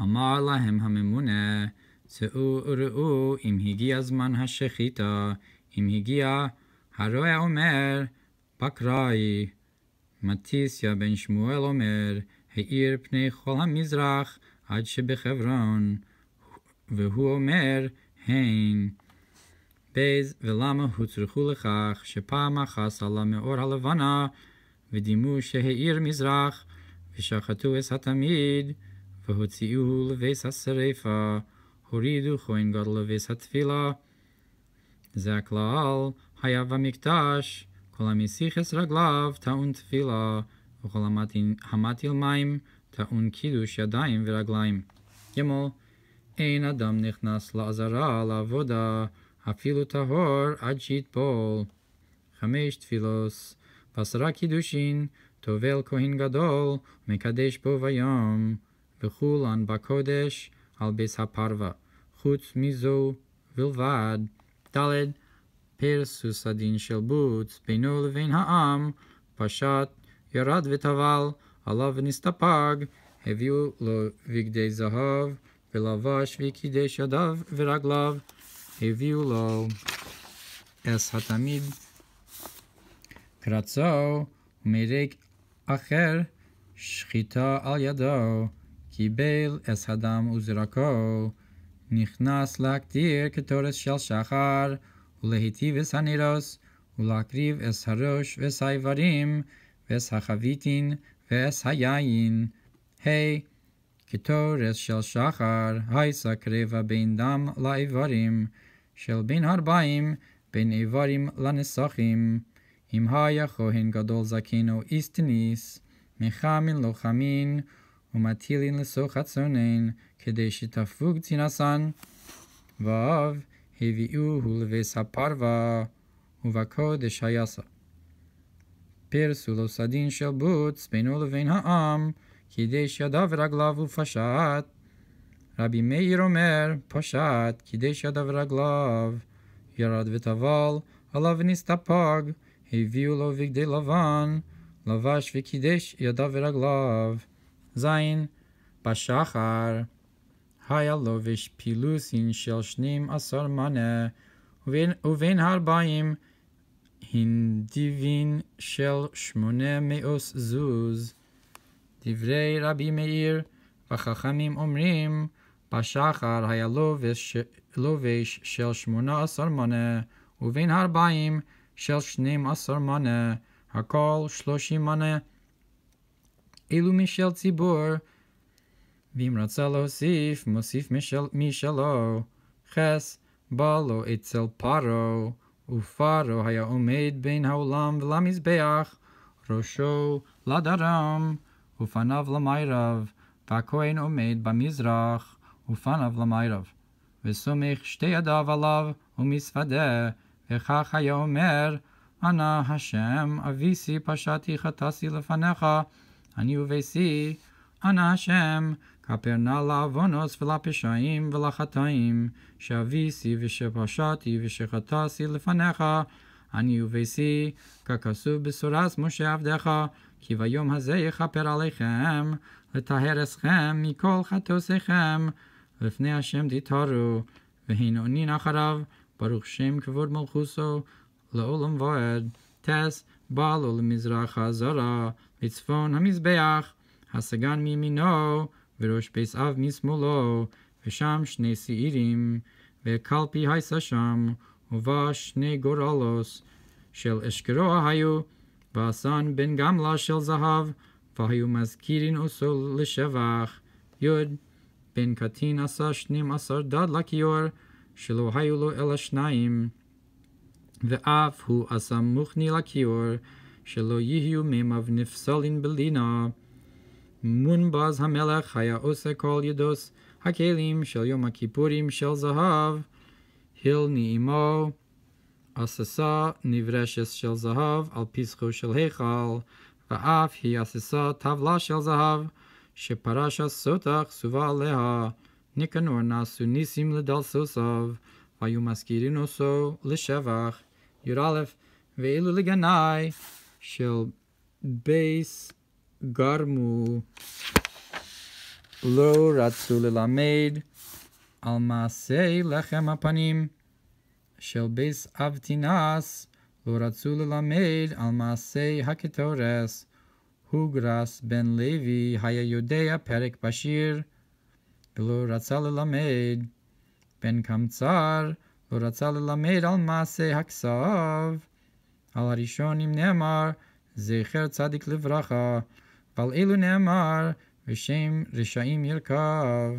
אמר להם הממונה, צאו וראו אם הגיע זמן השחיטה, אם הגיע, הרועה אומר, בקראי. מתיסיה בן שמואל אומר, האיר פני כל המזרח עד שבחברון, והוא אומר, הן. בייז ולמה הוצרכו לכך שפעם אחת על המאור הלבנה, ודימו שהאיר מזרח, ושחטו את התמיד, והוציאו לבייס השרפה, הורידו כהן גדול לבייס התפילה. זה הכלל היה במקדש, כל המסיכס רגליו טעון תפילה, וכל המטיל מים טעון קידוש ידיים ורגליים. גמול, אין אדם נכנס לעזרה לעבודה, אפילו טהור עד שיטבול. חמש תפילוס, ועשרה קידושין, טובל כהן גדול, מקדש בו ויום. וכולן בקודש על ביס הפרווה, חוץ מזו בלבד. ד' פרסוס הדין של בוץ בינו לבין העם, פשט, ירד וטבל, עלה ונסתפג, הביאו לו בגדי זהב, ולבש וקידש ידיו ורגליו, הביאו לו אס התמיד. קרצו ומרק אחר שחיטה על ידו, קיבל אס הדם וזרקו, נכנס להקטיר כתורס של שחר, ולהיטיב אס הנירוס, ולהקריב אס הראש ואס האיברים, ואס החביטין, ואס היין. היי, כתורס של שחר, הייס הקרבה בין דם לאיברים, של בין ארבעים, בין איברים לנסוכים. אם היה כהן גדול זקן או איסטניס, מחמין לוחמין, לא ומטילין לסוך הצונן, כדי שתפוג צינסן. ואב הביאוהו לבס הפרווה, ובקודש היסה. פרסו לו סדין של בוץ בינו לבין העם, כדי שידיו ורגליו ופשט. רבי מאיר אומר, פשט, כדי שידיו ורגליו. ירד וטבל, עליו נסתפג, הביאו לו בגדי לבן, לבש וקידש ידיו ורגליו. זין בשחר. היה לובש פילוסין של שנים עשר מנה, ובין, ארבעים הנדיבין של שמונה מאות זוז. דברי רבי מאיר וחכמים אומרים, בשחר היה לובש, לובש של שמונה עשר מנה, ובין ארבעים של שנים עשר מנה, הכל שלושים מנה. אלו משל ציבור. ואם רצה להוסיף, מוסיף משל, משלו. חס בא לו אצל פרעה, ופרעה היה עומד בין העולם ולמזבח, ראשו לדרום, ופניו למיירב, והכהן עומד במזרח, ופניו למיירב. וסומך שתי ידיו עליו ומספדה, וכך היה אומר, ענה השם, אבי אביסי פשעתי חטאסי לפניך, אני ובשיא, אנא השם, כפר נא לעוונות ולפשעים ולחטאים, שאביסי ושפשעתי ושחטאסי לפניך, אני ובשיא, ככסוף בסורס משה עבדך, כי ביום הזה יכפר עליכם, לטהר אסכם מכל חטאוסיכם, לפני השם תתהרו, אונין אחריו, ברוך שם כבוד מלכוסו, לעולם ועד, טס, בעל ולמזרח הזרה. בצפון המזבח, הסגן מימינו, וראש בית אב משמאלו, ושם שני שעירים, וקלפי הייסה שם, ובה שני גורלוס, של אשקרוע היו, ועשן בן גמלה של זהב, והיו מזכירין עושו לשבח. יוד, בן קטין עשה שנים עשר דד לכיור, שלא היו לו אלא שניים. ואף הוא עשה מוכני לכיור, שלא יהיו ממב נפסלין בלינה. מון באז המלך היה עוסק על ידוס הכלים של יום הכיפורים של זהב. היל נעימו, עססה נברשס של זהב על פיסחו של היכל, ואף היא עססה טבלה של זהב, שפרש עשותך סובה עליה. נקנור נעשו ניסים לדל סוסיו, והיו מזכירים עושו לשבח. יורא א' ואילו לגנאי. של בייס גרמו, לא רצו ללמד על מעשי לחם הפנים. של בייס אב תינס, לא רצו ללמד על מעשי הקטורס. הוגרס בן לוי היה יודע פרק בשיר, ולא רצה ללמד. בן קמצר לא רצה ללמד על מעשי הכסב. על הראשונים נאמר, זכר צדיק לברכה, ועל אלו נאמר, ושם רשעים ירכב.